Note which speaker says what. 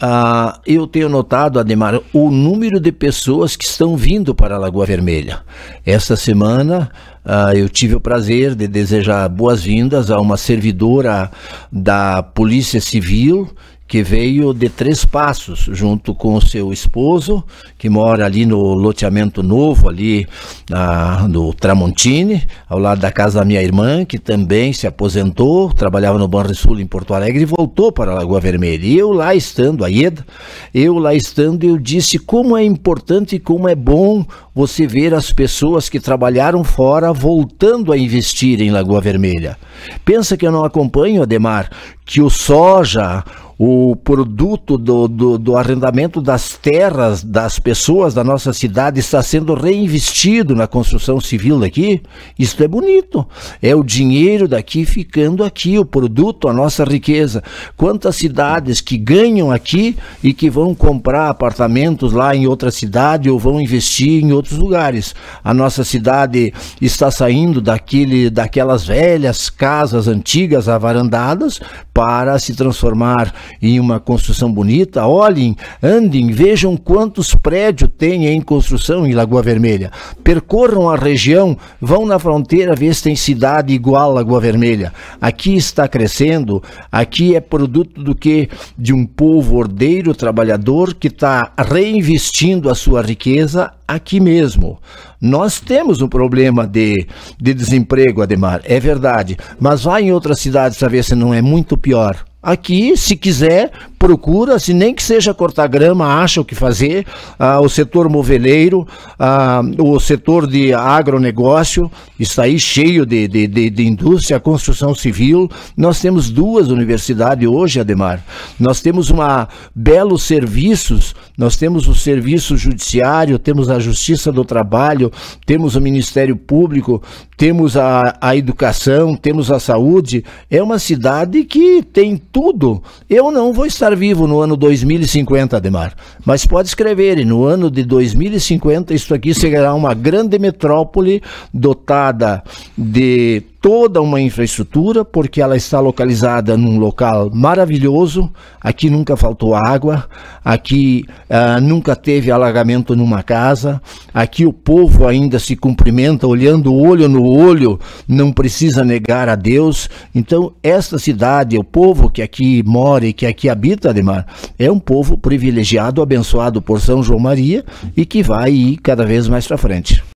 Speaker 1: Ah, eu tenho notado, Ademar, o número de pessoas que estão vindo para a Lagoa Vermelha. Esta semana ah, eu tive o prazer de desejar boas-vindas a uma servidora da Polícia Civil que veio de Três Passos, junto com o seu esposo, que mora ali no loteamento novo, ali na, no Tramontini, ao lado da casa da minha irmã, que também se aposentou, trabalhava no Sul em Porto Alegre e voltou para a Lagoa Vermelha. E eu lá estando, a Ieda, eu lá estando, eu disse como é importante e como é bom você ver as pessoas que trabalharam fora voltando a investir em Lagoa Vermelha. Pensa que eu não acompanho, Ademar, que o soja, o produto do, do, do, arrendamento das terras das pessoas da nossa cidade está sendo reinvestido na construção civil daqui, isso é bonito. É o dinheiro daqui ficando aqui, o produto, a nossa riqueza. Quantas cidades que ganham aqui e que vão comprar apartamentos lá em outra cidade ou vão investir em outros lugares. A nossa cidade está saindo daquele, daquelas velhas casas antigas avarandadas para se transformar em uma construção bonita, olhem, andem, vejam quantos prédios tem em construção em Lagoa Vermelha. Percorram a região, vão na fronteira ver se tem cidade igual a Lagoa Vermelha. Aqui está crescendo, aqui é produto do que? De um povo ordeiro, trabalhador, que está reinvestindo a sua riqueza aqui mesmo. Nós temos um problema de, de desemprego, Ademar, é verdade, mas vá em outras cidades para ver se não é muito pior aqui, se quiser, procura, se nem que seja cortar grama, acha o que fazer, ah, o setor moveleiro, ah, o setor de agronegócio, está aí cheio de, de, de, de indústria, construção civil. Nós temos duas universidades hoje, Ademar. Nós temos uma belos serviços, nós temos o serviço judiciário, temos a justiça do trabalho, temos o Ministério Público, temos a, a educação, temos a saúde. É uma cidade que tem tudo. Eu não vou estar vivo no ano 2050, Ademar. Mas pode escrever, e no ano de 2050 isso aqui será uma grande metrópole dotada de toda uma infraestrutura, porque ela está localizada num local maravilhoso. Aqui nunca faltou água, aqui uh, nunca teve alagamento numa casa, aqui o povo ainda se cumprimenta olhando olho no olho, não precisa negar a Deus. Então, esta cidade, o povo que aqui mora e que aqui habita, Ademar, é um povo privilegiado, abençoado por São João Maria e que vai ir cada vez mais para frente.